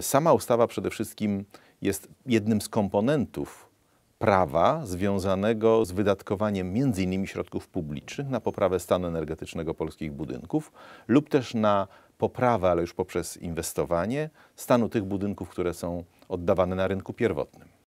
Sama ustawa przede wszystkim jest jednym z komponentów prawa związanego z wydatkowaniem między innymi środków publicznych na poprawę stanu energetycznego polskich budynków lub też na poprawę, ale już poprzez inwestowanie, stanu tych budynków, które są oddawane na rynku pierwotnym.